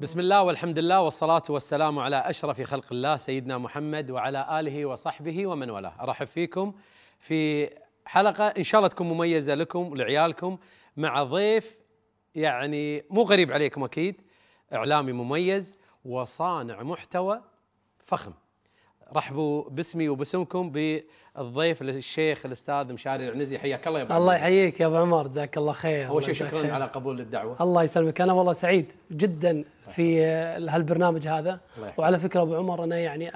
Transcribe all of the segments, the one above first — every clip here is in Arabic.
بسم الله والحمد لله والصلاة والسلام على أشرف خلق الله سيدنا محمد وعلى آله وصحبه ومن والاه أرحب فيكم في حلقة إن شاء الله تكون مميزة لكم ولعيالكم مع ضيف يعني مو غريب عليكم أكيد إعلامي مميز وصانع محتوى فخم رحبوا باسمي وباسمكم بالضيف الشيخ الاستاذ مشاري العنزي حياك الله يا ابو الله يحييك يا ابو عمر جزاك الله خير اول شيء شكرا على قبول الدعوه الله يسلمك انا والله سعيد جدا في هالبرنامج هذا وعلى فكره ابو عمر انا يعني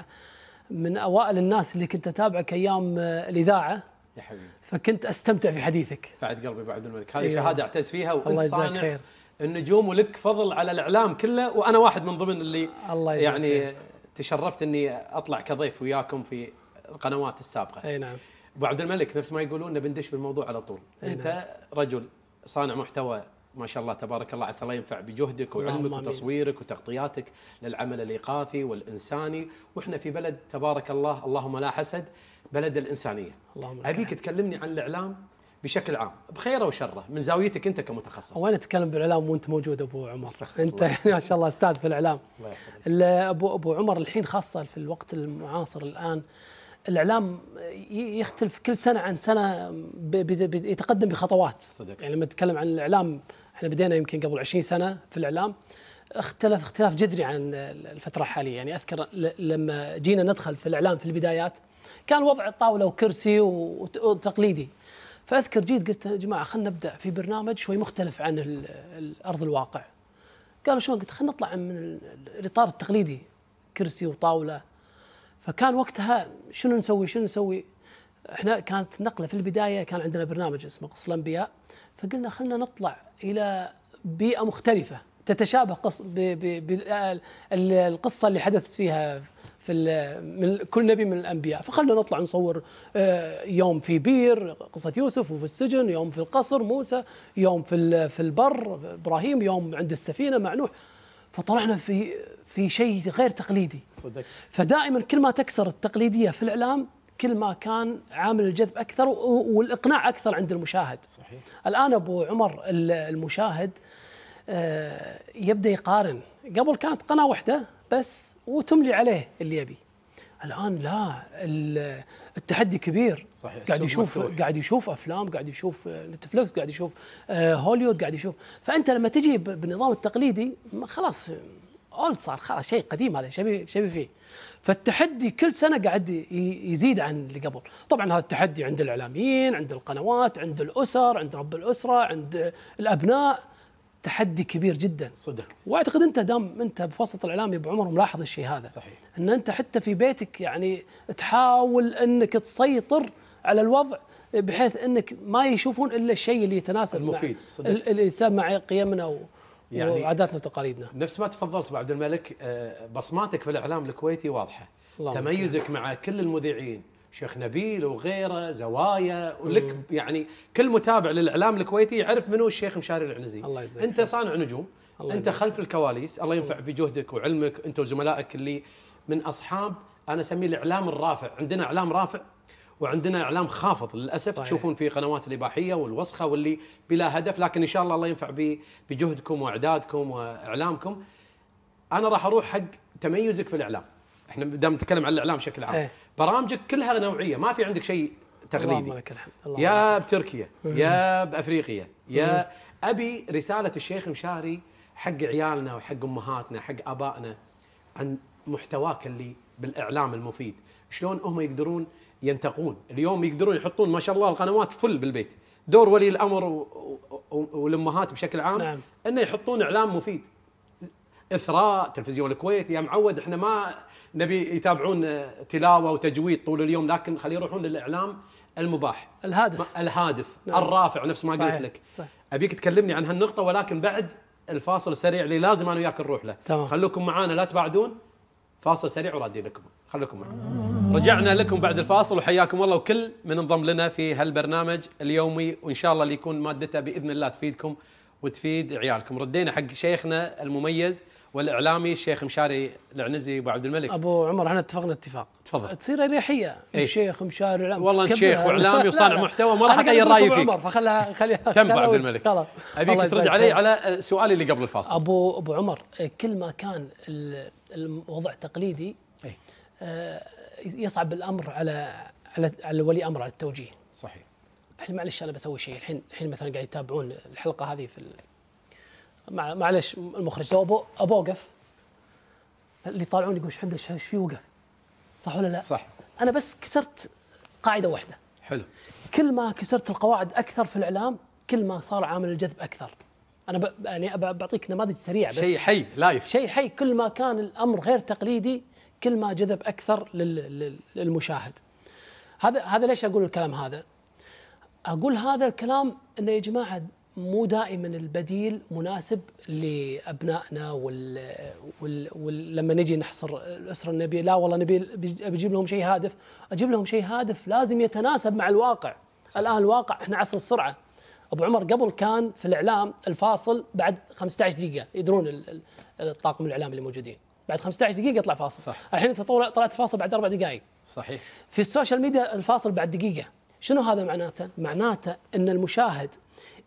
من اوائل الناس اللي كنت اتابعك ايام الاذاعه يا حبيبي فكنت استمتع في حديثك بعد قلبي بعد الملك هذه أيوه. شهاده اعتز فيها وانت الله صانع خير. النجوم ولك فضل على الاعلام كله وانا واحد من ضمن اللي الله يعني خير. تشرفت اني اطلع كضيف وياكم في القنوات السابقه. اي نعم. ابو عبد الملك نفس ما يقولون بندش بالموضوع على طول، أي انت نعم. رجل صانع محتوى ما شاء الله تبارك الله عسى الله ينفع بجهدك وعلمك وتصويرك وتغطياتك للعمل الايقافي والانساني واحنا في بلد تبارك الله اللهم لا حسد بلد الانسانيه اللهم ابيك تكلمني عن الاعلام بشكل عام بخيره وشره من زاويتك انت كمتخصص وانا اتكلم بالاعلام وانت موجود ابو عمر انت ما شاء الله استاذ في الاعلام ابو ابو عمر الحين خاصه في الوقت المعاصر الان الاعلام يختلف كل سنه عن سنه يتقدم بخطوات صدق يعني لما نتكلم عن الاعلام احنا بدينا يمكن قبل 20 سنه في الاعلام اختلف اختلاف جذري عن الفتره الحاليه يعني اذكر لما جينا ندخل في الاعلام في البدايات كان وضع الطاوله وكرسي وتقليدي فاذكر جيت قلت يا جماعه خلينا نبدا في برنامج شوي مختلف عن الارض الواقع قالوا شلون قلت خلينا نطلع من الاطار التقليدي كرسي وطاوله فكان وقتها شنو نسوي شنو نسوي احنا كانت نقله في البدايه كان عندنا برنامج اسمه قصص الانبياء فقلنا خلينا نطلع الى بيئه مختلفه تتشابه قص بالقصه القصه اللي حدثت فيها في من كل نبي من الانبياء فخلنا نطلع نصور آه، يوم في بير قصه يوسف وفي السجن يوم في القصر موسى يوم في في البر ابراهيم يوم عند السفينه مع نوح فطلعنا في في شيء غير تقليدي صدق فدائما كل ما تكسر التقليديه في الاعلام كل ما كان عامل الجذب اكثر والاقناع اكثر عند المشاهد صحيح الان ابو عمر المشاهد آه، يبدا يقارن قبل كانت قناه واحده بس وتملي عليه اللي يبي الان لا التحدي كبير صحيح قاعد يشوف مفتوح. قاعد يشوف افلام قاعد يشوف آه، نتفلكس قاعد يشوف آه، هوليوود قاعد يشوف فانت لما تجي بالنظام التقليدي خلاص اولد صار خلاص شيء قديم هذا شبي شبي فيه فالتحدي كل سنه قاعد يزيد عن اللي قبل طبعا هذا التحدي عند الاعلاميين عند القنوات عند الاسر عند رب الاسره عند الابناء تحدي كبير جدا صدق واعتقد انت دام انت بوسط الاعلام يا ابو عمر ملاحظ الشيء هذا صحيح ان انت حتى في بيتك يعني تحاول انك تسيطر على الوضع بحيث انك ما يشوفون الا الشيء اللي يتناسب المفيد مع الانسان مع قيمنا و يعني وعاداتنا وتقاليدنا نفس ما تفضلت بعبد الملك آه، بصماتك في الاعلام الكويتي واضحه تميزك مع كل المذيعين شيخ نبيل وغيره زوايا ولك يعني كل متابع للاعلام الكويتي يعرف منو الشيخ مشاري العنزي الله انت صانع نجوم الله انت خلف الكواليس الله ينفع بجهدك وعلمك انت وزملائك اللي من اصحاب انا اسميه الاعلام الرافع عندنا اعلام رافع وعندنا اعلام خافض للاسف صحيح. تشوفون في قنوات الاباحيه والوسخه واللي بلا هدف لكن ان شاء الله الله ينفع بجهدكم واعدادكم واعلامكم انا راح اروح حق تميزك في الاعلام احنا دام نتكلم عن الاعلام بشكل عام ايه. برامجك كلها نوعيه ما في عندك شيء تقليدي الله الحمد. الله يا بتركيا يا بافريقيا يا ابي رساله الشيخ مشاري حق عيالنا وحق امهاتنا حق ابائنا عن محتواك اللي بالاعلام المفيد شلون هم يقدرون ينتقون اليوم يقدرون يحطون ما شاء الله القنوات فل بالبيت دور ولي الامر والامهات بشكل عام نعم. انه يحطون اعلام مفيد اثراء تلفزيون الكويت يا معود احنا ما نبي يتابعون آه، تلاوه وتجويد طول اليوم لكن خلي يروحون للاعلام المباح الهادف الهادف نعم. الرافع نفس ما صحيح. قلت لك صحيح. ابيك تكلمني عن هالنقطه ولكن بعد الفاصل السريع اللي لازم انا وياك نروح له تمام. خلوكم معانا لا تبعدون فاصل سريع ورادي لكم خلوكم معنا رجعنا لكم بعد الفاصل وحياكم الله وكل من انضم لنا في هالبرنامج اليومي وان شاء الله اللي يكون مادته باذن الله تفيدكم وتفيد عيالكم ردينا حق شيخنا المميز والاعلامي الشيخ مشاري العنزي ابو عبد الملك ابو عمر احنا اتفقنا اتفاق تفضل تصير اريحيه ايه؟ الشيخ مشاري اعلام والله انت شيخ واعلامي وصانع محتوى ما راح اغير رايي فيك عمر فخلها خليها تم ابو عبد الملك ابيك ترد علي على سؤالي اللي قبل الفاصل ابو ابو عمر كل ما كان الوضع تقليدي ايه؟ آه، يصعب الامر على على على ولي امر على التوجيه صحيح الحين معلش انا بسوي شيء الحين الحين مثلا قاعد يتابعون الحلقه هذه في مع معلش المخرج لو ابو ابو وقف اللي يطالعون يقول ايش عنده ايش في وقف صح ولا لا؟ صح انا بس كسرت قاعده واحده حلو كل ما كسرت القواعد اكثر في الاعلام كل ما صار عامل الجذب اكثر انا يعني بعطيك نماذج سريعه بس شيء حي لايف شيء حي كل ما كان الامر غير تقليدي كل ما جذب اكثر للمشاهد هذا هذا ليش اقول الكلام هذا؟ اقول هذا الكلام انه يا جماعه مو دائما البديل مناسب لابنائنا وال... وال... لما نجي نحصر الاسره النبي لا والله نبي بجيب لهم شيء هادف اجيب لهم شيء هادف لازم يتناسب مع الواقع الان الواقع احنا عصر السرعه ابو عمر قبل كان في الاعلام الفاصل بعد 15 دقيقه يدرون الطاقم الاعلام اللي موجودين بعد 15 دقيقه يطلع فاصل صح. الحين انت طلعت فاصل بعد اربع دقائق صحيح في السوشيال ميديا الفاصل بعد دقيقه شنو هذا معناته معناته ان المشاهد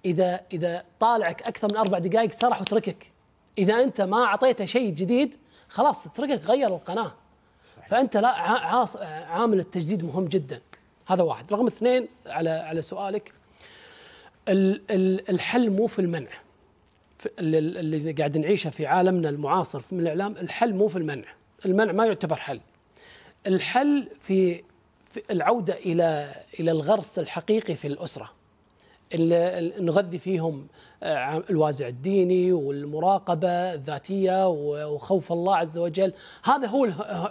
اذا اذا طالعك اكثر من اربع دقائق سرح وتركك اذا انت ما اعطيته شيء جديد خلاص تركك غير القناه صحيح. فانت لا عامل التجديد مهم جدا هذا واحد رقم اثنين على على سؤالك الحل مو في المنع اللي قاعد نعيشه في عالمنا المعاصر من الاعلام الحل مو في المنع المنع ما يعتبر حل الحل في, في العوده الى الى الغرس الحقيقي في الاسره نغذي فيهم آه، الوازع الديني والمراقبه الذاتيه وخوف الله عز وجل، هذا هو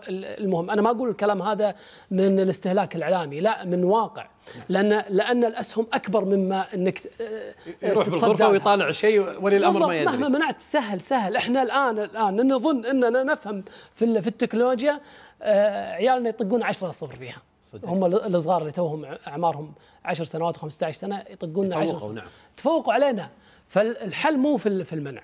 المهم، انا ما اقول الكلام هذا من الاستهلاك الاعلامي، لا من واقع، لان لان الاسهم اكبر مما انك آه، يروح بالغرفه ويطالع شيء ولي الامر ما يدري مهما منعت سهل سهل، احنا الان الان نظن اننا نفهم في التكنولوجيا آه، عيالنا يطقون 10 صفر فيها. صدق. هم الصغار اللي توهم اعمارهم 10 سنوات و15 سنه يطقون 10 سنوات نعم. تفوقوا علينا فالحل مو في المنع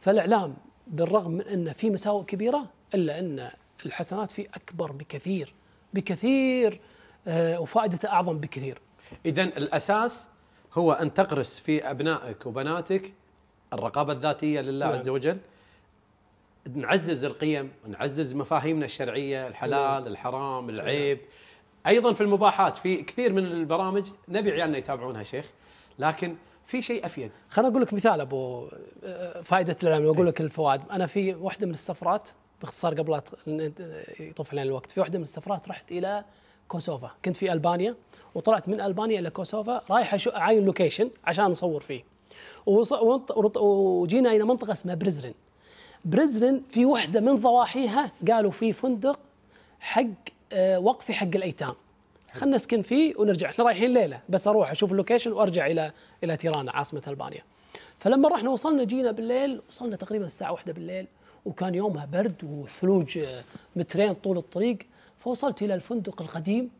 فالاعلام بالرغم من انه في مساوئ كبيره الا ان الحسنات فيه اكبر بكثير بكثير آه، وفائدته اعظم بكثير اذا الاساس هو ان تغرس في ابنائك وبناتك الرقابه الذاتيه لله نعم. عز وجل نعزز القيم نعزز مفاهيمنا الشرعيه الحلال نعم. الحرام نعم. العيب نعم. ايضا في المباحات في كثير من البرامج نبي عيالنا يتابعونها شيخ لكن في شيء افيد خليني اقول لك مثال ابو آه، فائده الاعلام اقول لك إيه. الفوائد انا في واحده من السفرات باختصار قبل آه، يطوف علينا الوقت في واحده من السفرات رحت الى كوسوفا كنت في البانيا وطلعت من البانيا الى كوسوفا رايح اعاين لوكيشن عشان نصور فيه وجينا الى منطقه اسمها بريزرن بريزرن في واحده من ضواحيها قالوا في فندق حق آه، وقفي حق الايتام خلنا نسكن فيه ونرجع احنا رايحين ليله بس اروح اشوف اللوكيشن وارجع الى الى تيرانا عاصمه البانيا فلما رحنا وصلنا جينا بالليل وصلنا تقريبا الساعه واحدة بالليل وكان يومها برد وثلوج آه، مترين طول الطريق فوصلت الى الفندق القديم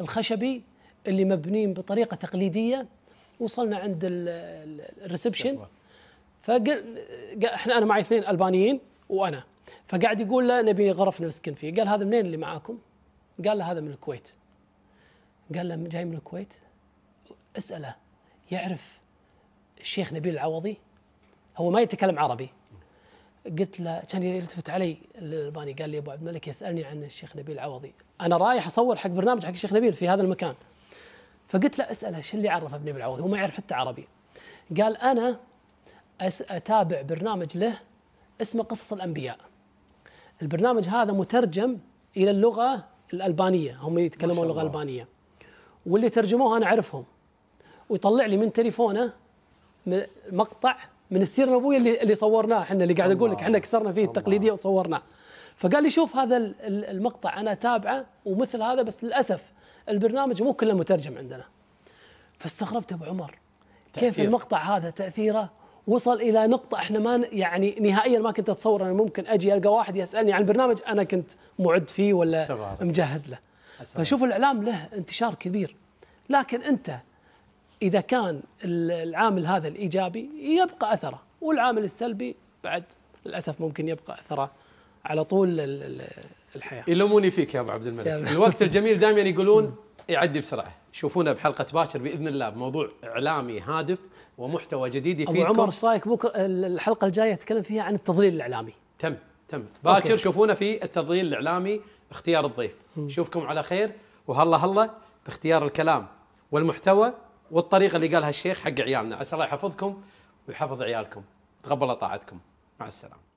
الخشبي اللي مبنيين بطريقه تقليديه وصلنا عند الريسبشن فقل احنا انا معي اثنين البانيين وانا فقاعد يقول له نبي غرف نسكن فيه قال هذا منين اللي معاكم؟ قال له هذا من الكويت قال له جاي من الكويت اسأله يعرف الشيخ نبيل العوضي هو ما يتكلم عربي قلت له كان يلتفت علي الباني قال لي ابو عبد الملك يسالني عن الشيخ نبيل العوضي انا رايح اصور حق برنامج حق الشيخ نبيل في هذا المكان فقلت له اساله شو اللي عرفه ابن العوضي هو ما يعرف حتى عربي قال انا اتابع برنامج له اسمه قصص الانبياء البرنامج هذا مترجم الى اللغه الالبانيه هم يتكلمون لغه البانيه واللي ترجموها انا اعرفهم ويطلع لي من تليفونه مقطع من السيره النبويه اللي اللي صورناه احنا اللي قاعد اقول لك احنا كسرنا فيه التقليديه وصورناه فقال لي شوف هذا المقطع انا اتابعه ومثل هذا بس للاسف البرنامج مو كله مترجم عندنا فاستغربت ابو عمر كيف تأثير. المقطع هذا تاثيره وصل الى نقطه احنا ما يعني نهائيا ما كنت اتصور انا ممكن اجي القى واحد يسالني عن برنامج انا كنت معد فيه ولا تبارك. مجهز له فشوف الاعلام له انتشار كبير لكن انت اذا كان العامل هذا الايجابي يبقى اثره والعامل السلبي بعد للاسف ممكن يبقى اثره على طول الحياه يلوموني فيك يا ابو عبد الملك الوقت الجميل دائما يقولون يعدي بسرعه شوفونا بحلقه باكر باذن الله بموضوع اعلامي هادف ومحتوى جديد يفيدكم ابو عمر ايش رايك بكره الحلقه الجايه اتكلم فيها عن التضليل الاعلامي تم تم باكر شوفونا في التضليل الاعلامي اختيار الضيف نشوفكم على خير وهلا هلا باختيار الكلام والمحتوى والطريقه اللي قالها الشيخ حق عيالنا عسى الله يحفظكم ويحفظ عيالكم تقبل طاعتكم مع السلامه